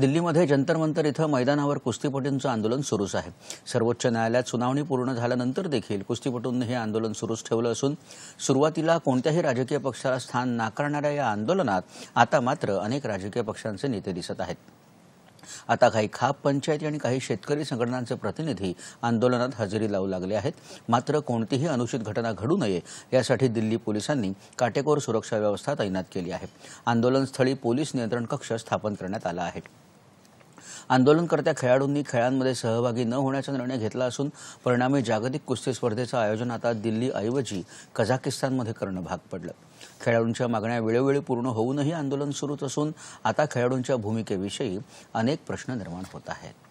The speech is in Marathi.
दिल्लीमध्ये जंतर मंतर इथं मैदानावर कुस्तीपटूंचं आंदोलन सुरूच आहे सर्वोच्च न्यायालयात सुनावणी पूर्ण झाल्यानंतर देखील कुस्तीपटूंनी हे आंदोलन सुरूच ठेवलं असून सुरुवातीला कोणत्याही राजकीय पक्षाला स्थान नाकारणाऱ्या या आंदोलनात आता मात्र अनेक राजकीय पक्षांचे नेते दिसत आहेत आता काही खाप पंचायती आणि काही शेतकरी संघटनांचे प्रतिनिधी आंदोलनात हजेरी लावू लागले आहेत मात्र कोणतीही अनुचित घटना घडू नये यासाठी दिल्ली पोलिसांनी काटेकोर सुरक्षा व्यवस्था तैनात केली आहे आंदोलनस्थळी पोलीस नियंत्रण कक्ष स्थापन करण्यात आला आहे आंदोलनकर्त्या खेळाडूंनी खेळांमध्ये सहभागी न होण्याचा निर्णय घेतला असून परिणामी जागतिक कुस्ती स्पर्धेचं आयोजन आता दिल्लीऐवजी कझाकिस्तानमध्ये करणं भाग पडलं खेळाडूंच्या मागण्या वेळोवेळी पूर्ण होऊनही आंदोलन सुरूच असून आता खेळाडूंच्या भूमिकेविषयी अनेक प्रश्न निर्माण होत आहेत